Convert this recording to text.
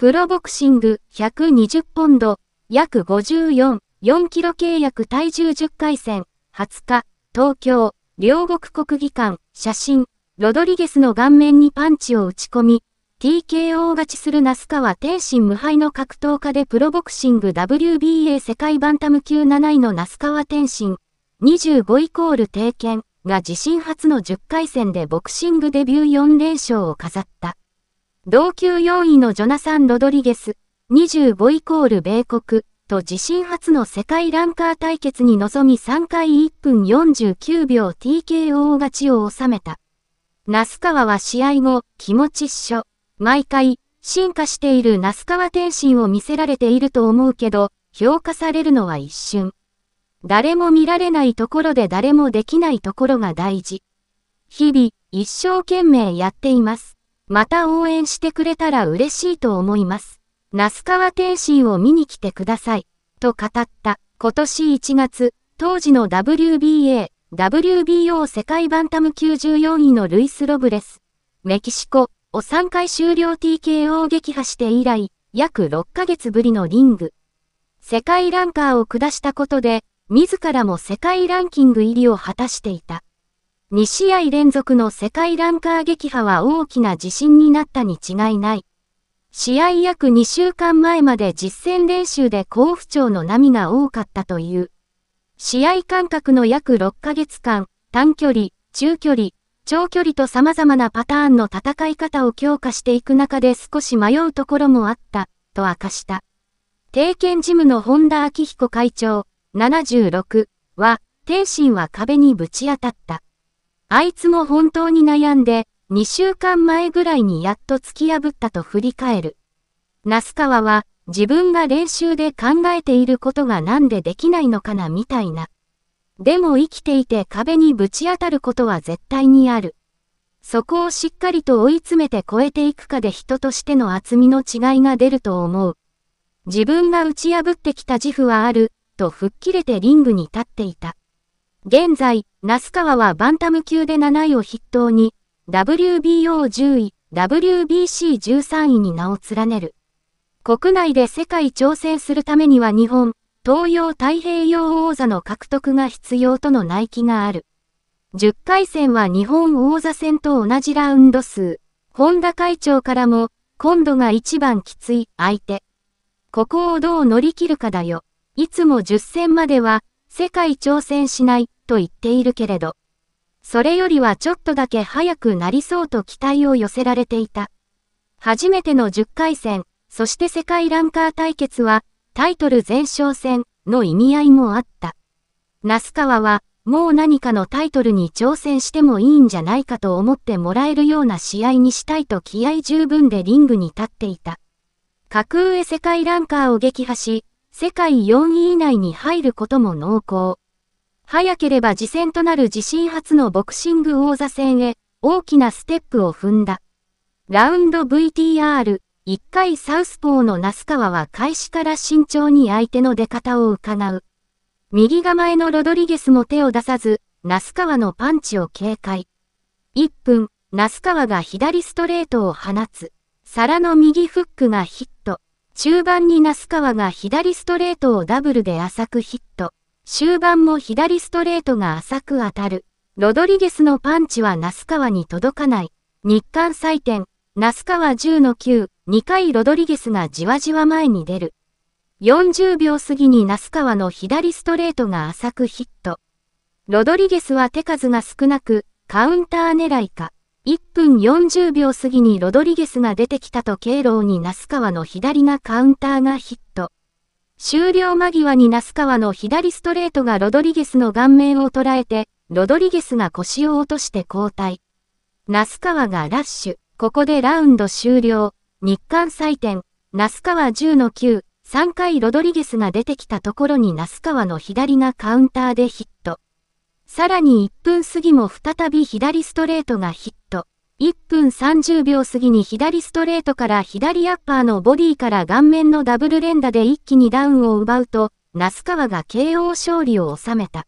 プロボクシング120ポンド、約54、4キロ契約体重10回戦、20日、東京、両国国技館、写真、ロドリゲスの顔面にパンチを打ち込み、TKO 勝ちする那須川天心無敗の格闘家でプロボクシング WBA 世界バンタム級7位の那須川天心、25イコール定見が自身初の10回戦でボクシングデビュー4連勝を飾った。同級4位のジョナサン・ロドリゲス、25イコール米国と自身初の世界ランカー対決に臨み3回1分49秒 TKO 勝ちを収めた。那須川は試合後、気持ち一緒。毎回、進化している那須川天心を見せられていると思うけど、評価されるのは一瞬。誰も見られないところで誰もできないところが大事。日々、一生懸命やっています。また応援してくれたら嬉しいと思います。那須川天心を見に来てください。と語った。今年1月、当時の WBA、WBO 世界バンタム94位のルイス・ロブレス。メキシコを3回終了 TKO を撃破して以来、約6ヶ月ぶりのリング。世界ランカーを下したことで、自らも世界ランキング入りを果たしていた。2試合連続の世界ランカー撃破は大きな自信になったに違いない。試合約2週間前まで実戦練習で好不調の波が多かったという。試合間隔の約6ヶ月間、短距離、中距離、長距離と様々なパターンの戦い方を強化していく中で少し迷うところもあった、と明かした。定見ジムの本田明彦会長、76は、天心は壁にぶち当たった。あいつも本当に悩んで、2週間前ぐらいにやっと突き破ったと振り返る。ナスカワは、自分が練習で考えていることがなんでできないのかなみたいな。でも生きていて壁にぶち当たることは絶対にある。そこをしっかりと追い詰めて超えていくかで人としての厚みの違いが出ると思う。自分が打ち破ってきた自負はある、と吹っ切れてリングに立っていた。現在、那須川はバンタム級で7位を筆頭に、WBO10 位、WBC13 位に名を連ねる。国内で世界挑戦するためには日本、東洋太平洋王座の獲得が必要との内規がある。10回戦は日本王座戦と同じラウンド数。本田会長からも、今度が一番きつい相手。ここをどう乗り切るかだよ。いつも10戦までは、世界挑戦しないと言っているけれど、それよりはちょっとだけ早くなりそうと期待を寄せられていた。初めての10回戦、そして世界ランカー対決は、タイトル前哨戦の意味合いもあった。那須川は、もう何かのタイトルに挑戦してもいいんじゃないかと思ってもらえるような試合にしたいと気合十分でリングに立っていた。格上世界ランカーを撃破し、世界4位以内に入ることも濃厚。早ければ次戦となる自身初のボクシング王座戦へ大きなステップを踏んだ。ラウンド VTR1 回サウスポーの那須川は開始から慎重に相手の出方を伺う。右構えのロドリゲスも手を出さず、那須川のパンチを警戒。1分、那須川が左ストレートを放つ。皿の右フックがヒット。中盤に那須川が左ストレートをダブルで浅くヒット。終盤も左ストレートが浅く当たる。ロドリゲスのパンチは那須川に届かない。日韓祭典、那須川10の9、2回ロドリゲスがじわじわ前に出る。40秒過ぎに那須川の左ストレートが浅くヒット。ロドリゲスは手数が少なく、カウンター狙いか。1分40秒過ぎにロドリゲスが出てきたと経路に那須川の左がカウンターがヒット。終了間際に那須川の左ストレートがロドリゲスの顔面を捉えて、ロドリゲスが腰を落として交代。那須川がラッシュ。ここでラウンド終了。日韓採点。那須川10の9。3回ロドリゲスが出てきたところに那須川の左がカウンターでヒット。さらに1分過ぎも再び左ストレートがヒット。1分30秒過ぎに左ストレートから左アッパーのボディから顔面のダブル連打で一気にダウンを奪うと、那須川が KO 勝利を収めた。